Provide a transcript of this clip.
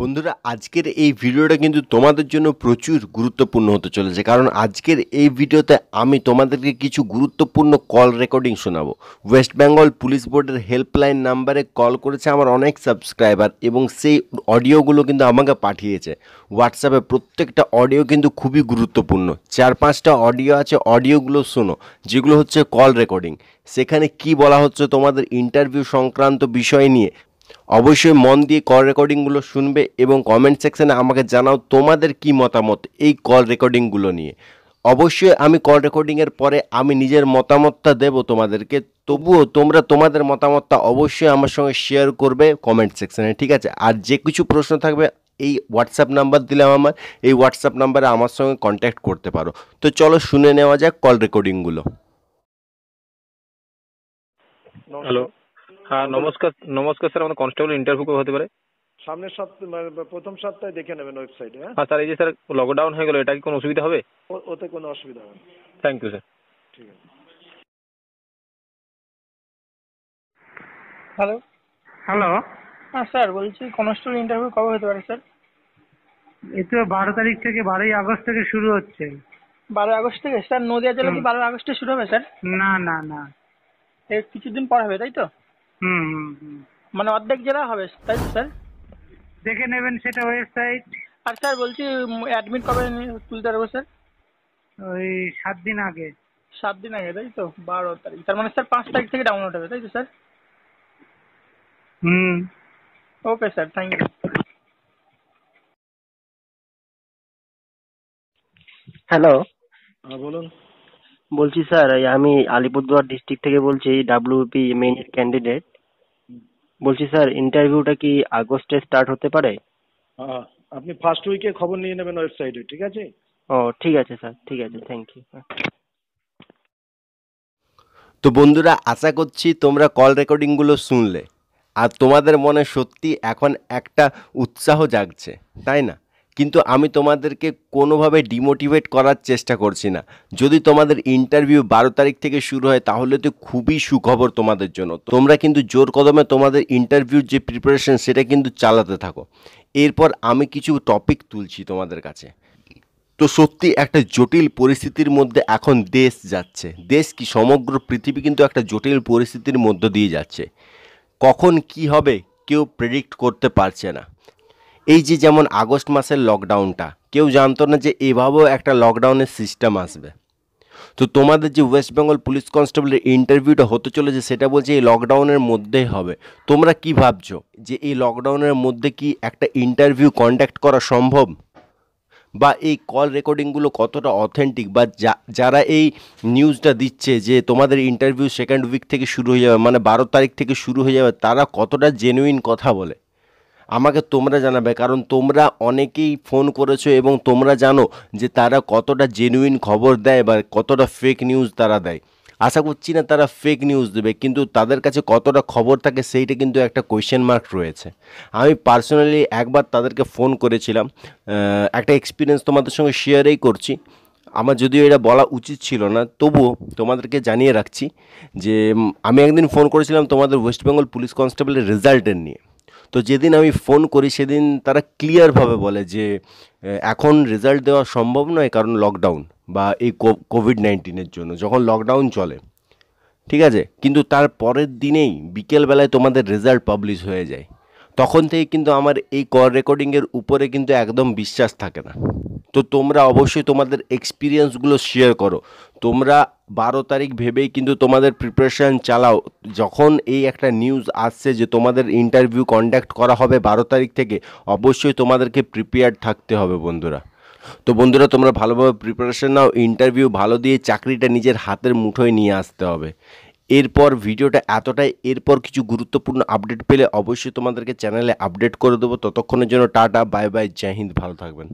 বন্ধুরা আজকের এই ভিডিওটা কিন্তু তোমাদের জন্য প্রচুর গুরুত্বপূর্ণ হতে চলেছে কারণ আজকের এই ভিডিওতে আমি তোমাদেরকে কিছু গুরুত্বপূর্ণ কল রেকর্ডিং শোনাবো ওয়েস্ট বেঙ্গল পুলিশ বোর্ডের হেল্পলাইন নাম্বারে কল করেছে আমার অনেক সাবস্ক্রাইবার এবং সেই অডিওগুলো কিন্তু আমাকে পাঠিয়েছে হোয়াটসঅ্যাপে প্রত্যেকটা অডিও কিন্তু খুবই গুরুত্বপূর্ণ চার পাঁচটা অডিও আছে অডিওগুলো শোনো যেগুলো হচ্ছে কল রেকর্ডিং সেখানে কি বলা হচ্ছে তোমাদের ইন্টারভিউ সংক্রান্ত বিষয় নিয়ে অবশ্যই মন দিয়ে কল রেকর্ডিংগুলো শুনবে এবং কমেন্ট সেকশানে আমাকে জানাও তোমাদের কি মতামত এই কল রেকর্ডিংগুলো নিয়ে অবশ্যই আমি কল রেকর্ডিংয়ের পরে আমি নিজের মতামতটা দেব তোমাদেরকে তবুও তোমরা তোমাদের মতামতটা অবশ্যই আমার সঙ্গে শেয়ার করবে কমেন্ট সেকশানে ঠিক আছে আর যে কিছু প্রশ্ন থাকবে এই হোয়াটসঅ্যাপ নাম্বার দিলাম আমার এই হোয়াটসঅ্যাপ নাম্বারে আমার সঙ্গে কন্ট্যাক্ট করতে পারো তো চলো শুনে নেওয়া যাক কল রেকর্ডিংগুলো হ্যালো হ্যাঁ নমস্কার নমস্কার স্যার আমাদের কনস্টেবল ইন্টারভিউ হতে পারে সামনের সপ্তাহে মানে প্রথম সপ্তাহে দেখে নেবেন ওয়েবসাইটে হ্যাঁ? হ্যাঁ স্যার এই যে স্যার লকডাউন হয়ে গেল এটা কি কোনো অসুবিধা হবে ওতে কোনো অসুবিধা হবে থ্যাংক ইউ স্যার ঠিক আছে হ্যালো হ্যালো হ্যাঁ স্যার বলছি কনস্টেবল ইন্টারভিউ কবে হতে পারে স্যার এই তো বারো তারিখ থেকে বারোই আগস্ট থেকে শুরু হচ্ছে বারোই আগস্ট থেকে স্যার নদিয়া জেলা কি বারোই আগস্টে শুরু হবে স্যার না না না এর কিছুদিন পর হবে তাই তো হুম মানে অর্ধেক জেলা হবে তাই তো স্যার দেখে নেবেন সেটা ওয়েবসাইট আর স্যার বলছি অ্যাডমিট কবে তুলতে পারবো স্যার ওই সাত দিন আগে সাত দিন আগে তাই তো বারো তারিখ তার মানে স্যার পাঁচ তারিখ থেকে ডাউনলোড হবে তাই তো sir hmm okay sir thank you hello বলুন বলছি স্যার আমি আলিপুরদুয়ার ডিস্ট্রিক্ট থেকে বলছি ডাব্লিউপি মেইন ক্যান্ডিডেট বলছি স্যার ইন্টারভিউটা কি আগস্টে স্টার্ট হতে পারে আপনি ফার্স্ট উইকে খবর নিয়ে নেবেন ওয়েবসাইটে ঠিক আছে ও ঠিক আছে স্যার ঠিক আছে থ্যাংক ইউ তো বন্ধুরা আশা করছি তোমরা কল রেকর্ডিংগুলো শুনলে আর তোমাদের মনে সত্যি এখন একটা উৎসাহ জাগছে তাই না কিন্তু আমি তোমাদেরকে কোনোভাবে ডিমোটিভেট করার চেষ্টা করছি না যদি তোমাদের ইন্টারভিউ বারো তারিখ থেকে শুরু হয় তাহলে তো খুবই সুখবর তোমাদের জন্য তোমরা কিন্তু জোর কদমে তোমাদের ইন্টারভিউর যে প্রিপারেশন সেটা কিন্তু চালাতে থাকো এরপর আমি কিছু টপিক তুলছি তোমাদের কাছে তো সত্যি একটা জটিল পরিস্থিতির মধ্যে এখন দেশ যাচ্ছে দেশ কি সমগ্র পৃথিবী কিন্তু একটা জটিল পরিস্থিতির মধ্য দিয়ে যাচ্ছে কখন কি হবে কেউ প্রেডিক্ট করতে পারছে না এই যে যেমন আগস্ট মাসের লকডাউনটা কেউ জানতো না যে এভাবেও একটা লকডাউনের সিস্টেম আসবে তো তোমাদের যে ওয়েস্ট বেঙ্গল পুলিশ কনস্টেবলের ইন্টারভিউটা হতে চলেছে সেটা বলছে এই লকডাউনের মধ্যেই হবে তোমরা কি ভাবছো যে এই লকডাউনের মধ্যে কি একটা ইন্টারভিউ কন্ডাক্ট করা সম্ভব বা এই কল রেকর্ডিংগুলো কতটা অথেন্টিক বা যারা এই নিউজটা দিচ্ছে যে তোমাদের ইন্টারভিউ সেকেন্ড উইক থেকে শুরু হয়ে যাবে মানে বারো তারিখ থেকে শুরু হয়ে যাবে তারা কতটা জেনুইন কথা বলে আমাকে তোমরা জানাবে কারণ তোমরা অনেকেই ফোন করেছো এবং তোমরা জানো যে তারা কতটা জেনুইন খবর দেয় বা কতটা ফেক নিউজ তারা দেয় আশা করছি না তারা ফেক নিউজ দেবে কিন্তু তাদের কাছে কতটা খবর থাকে সেইটা কিন্তু একটা কোয়েশ্চেন মার্ক রয়েছে আমি পার্সোনালি একবার তাদেরকে ফোন করেছিলাম একটা এক্সপিরিয়েন্স তোমাদের সঙ্গে শেয়ারেই করছি আমার যদিও এটা বলা উচিত ছিল না তবুও তোমাদেরকে জানিয়ে রাখছি যে আমি একদিন ফোন করেছিলাম তোমাদের ওয়েস্ট বেঙ্গল পুলিশ কনস্টেবলের রেজাল্টের নিয়ে তো যেদিন আমি ফোন করি সেদিন তারা ক্লিয়ারভাবে বলে যে এখন রেজাল্ট দেওয়া সম্ভব নয় কারণ লকডাউন বা এই কোভিড নাইন্টিনের জন্য যখন লকডাউন চলে ঠিক আছে কিন্তু তার পরের দিনেই বিকেলবেলায় তোমাদের রেজাল্ট পাবলিশ হয়ে যায় তখন থেকে কিন্তু আমার এই কল রেকর্ডিংয়ের উপরে কিন্তু একদম বিশ্বাস থাকে না তো তোমরা অবশ্যই তোমাদের এক্সপিরিয়েন্সগুলো শেয়ার করো তোমরা বারো তারিখ ভেবেই কিন্তু তোমাদের প্রিপারেশান চালাও যখন এই একটা নিউজ আসছে যে তোমাদের ইন্টারভিউ কন্ডাক্ট করা হবে বারো তারিখ থেকে অবশ্যই তোমাদেরকে প্রিপেয়ার থাকতে হবে বন্ধুরা তো বন্ধুরা তোমরা ভালোভাবে প্রিপারেশান নাও ইন্টারভিউ ভালো দিয়ে চাকরিটা নিজের হাতের মুঠোয় নিয়ে আসতে হবে এরপর ভিডিওটা এতটাই এরপর কিছু গুরুত্বপূর্ণ আপডেট পেলে অবশ্যই তোমাদেরকে চ্যানেলে আপডেট করে দেবো ততক্ষণের জন্য টাটা বাই বাই জয় হিন্দ ভালো থাকবেন